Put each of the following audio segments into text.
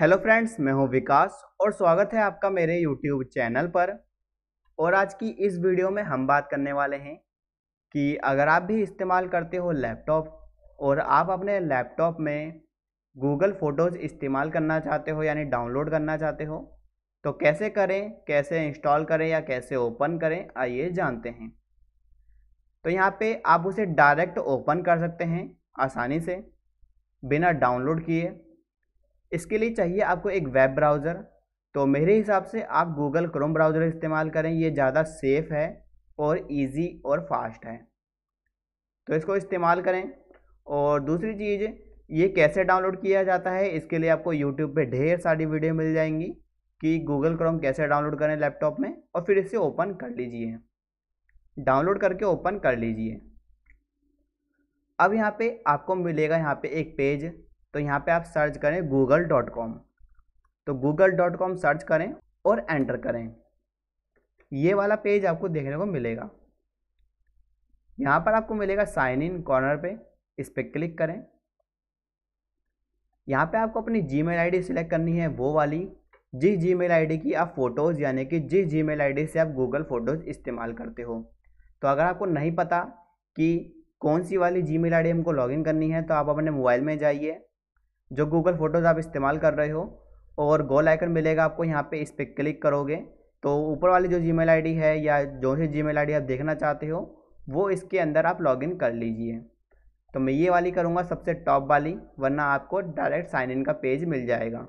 hello friends मैं हूं विकास और स्वागत है आपका मेरे यूट्यूब चैनल पर और आज की इस वीडियो में हम बात करने वाले हैं कि अगर आप भी इस्तेमाल करते हो लैपटॉप और आप अपने लैपटॉप में गूगल फ़ोटोज़ इस्तेमाल करना चाहते हो यानी डाउनलोड करना चाहते हो तो कैसे करें कैसे इंस्टॉल करें या कैसे ओपन करें आइए जानते हैं तो यहाँ पर आप उसे डायरेक्ट ओपन कर सकते हैं आसानी से बिना डाउनलोड किए इसके लिए चाहिए आपको एक वेब ब्राउज़र तो मेरे हिसाब से आप गूगल क्रोम ब्राउज़र इस्तेमाल करें ये ज़्यादा सेफ़ है और इजी और फास्ट है तो इसको इस्तेमाल करें और दूसरी चीज़ ये कैसे डाउनलोड किया जाता है इसके लिए आपको यूट्यूब पे ढेर सारी वीडियो मिल जाएंगी कि गूगल क्रोम कैसे डाउनलोड करें लैपटॉप में और फिर इसे ओपन कर लीजिए डाउनलोड करके ओपन कर लीजिए अब यहाँ पे आपको मिलेगा यहाँ पे एक पेज तो यहाँ पे आप सर्च करें गूगल डॉट कॉम तो गूगल डॉट कॉम सर्च करें और एंटर करें ये वाला पेज आपको देखने को मिलेगा यहाँ पर आपको मिलेगा साइन इन कॉर्नर पे इस पर क्लिक करें यहाँ पे आपको अपनी जी मेल आई सिलेक्ट करनी है वो वाली जिस जी मेल आई की आप फ़ोटोज़ यानी कि जिस जी मेल आई से आप गूगल फ़ोटोज़ इस्तेमाल करते हो तो अगर आपको नहीं पता कि कौन सी वाली जी मेल आई हमको लॉगिन करनी है तो आप अपने मोबाइल में जाइए जो गूगल फ़ोटोज़ आप इस्तेमाल कर रहे हो और गोल आइकन मिलेगा आपको यहाँ पे इस पर क्लिक करोगे तो ऊपर वाली जो जीमेल आईडी है या जो भी जीमेल आईडी आप देखना चाहते हो वो इसके अंदर आप लॉगिन कर लीजिए तो मैं ये वाली करूँगा सबसे टॉप वाली वरना आपको डायरेक्ट साइन इन का पेज मिल जाएगा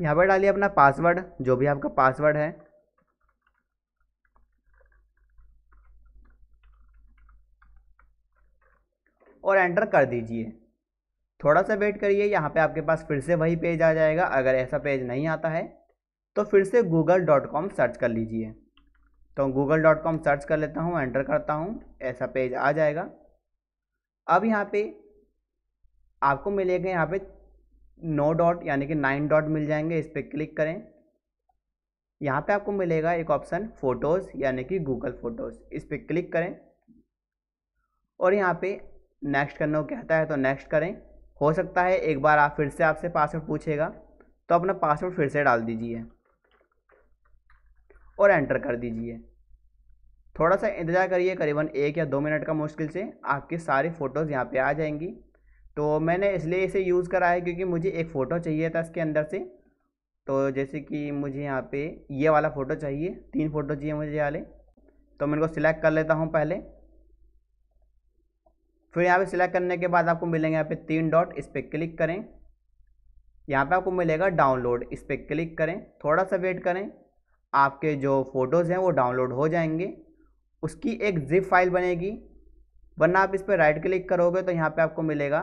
यहाँ पर डालिए अपना पासवर्ड जो भी आपका पासवर्ड है और एंटर कर दीजिए थोड़ा सा वेट करिए यहाँ पे आपके पास फिर से वही पेज आ जाएगा अगर ऐसा पेज नहीं आता है तो फिर से गूगल डॉट कॉम सर्च कर लीजिए तो गूगल डॉट कॉम सर्च कर लेता हूँ एंटर करता हूँ ऐसा पेज आ जाएगा अब यहाँ पे आपको मिलेगा यहाँ पे नो डॉट यानी कि नाइन डॉट मिल जाएंगे इस पर क्लिक करें यहाँ पे आपको मिलेगा एक ऑप्शन फ़ोटोज़ यानी कि गूगल फ़ोटोज़ इस पर क्लिक करें और यहाँ पे नेक्स्ट करना कहता है तो नेक्स्ट करें हो सकता है एक बार आप फिर से आपसे पासवर्ड पूछेगा तो अपना पासवर्ड फिर से डाल दीजिए और एंटर कर दीजिए थोड़ा सा इंतज़ार करिए करीबन एक या दो मिनट का मुश्किल से आपकी सारी फ़ोटोज़ यहाँ पे आ जाएंगी तो मैंने इसलिए इसे यूज़ करा है क्योंकि मुझे एक फ़ोटो चाहिए था इसके अंदर से तो जैसे कि मुझे यहाँ पे ये वाला फ़ोटो चाहिए तीन फ़ोटो चाहिए मुझे वाले तो मैं इनको सिलेक्ट कर लेता हूँ पहले फिर यहाँ पे सिलेक्ट करने के बाद आपको मिलेंगे यहाँ पे तीन डॉट इस पर क्लिक करें यहाँ पे आपको मिलेगा डाउनलोड इस पर क्लिक करें थोड़ा सा वेट करें आपके जो फ़ोटोज़ हैं वो डाउनलोड हो जाएंगे उसकी एक जिप फाइल बनेगी वरना आप इस पर राइट क्लिक करोगे तो यहाँ पे आपको मिलेगा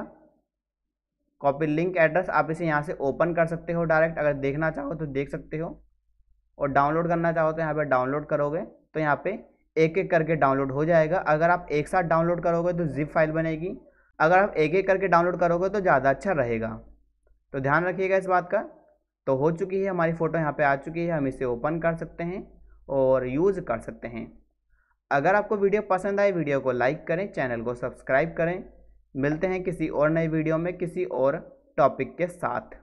कॉपी लिंक एड्रेस आप इसे यहाँ से ओपन कर सकते हो डायरेक्ट अगर देखना चाहो तो देख सकते हो और डाउनलोड करना चाहो तो यहाँ पर डाउनलोड करोगे तो यहाँ पे एक एक करके डाउनलोड हो जाएगा अगर आप एक साथ डाउनलोड करोगे तो जिप फाइल बनेगी अगर आप एक एक करके डाउनलोड करोगे तो ज़्यादा अच्छा रहेगा तो ध्यान रखिएगा इस बात का तो हो चुकी है हमारी फ़ोटो यहाँ पे आ चुकी है हम इसे ओपन कर सकते हैं और यूज़ कर सकते हैं अगर आपको वीडियो पसंद आए वीडियो को लाइक करें चैनल को सब्सक्राइब करें मिलते हैं किसी और नए वीडियो में किसी और टॉपिक के साथ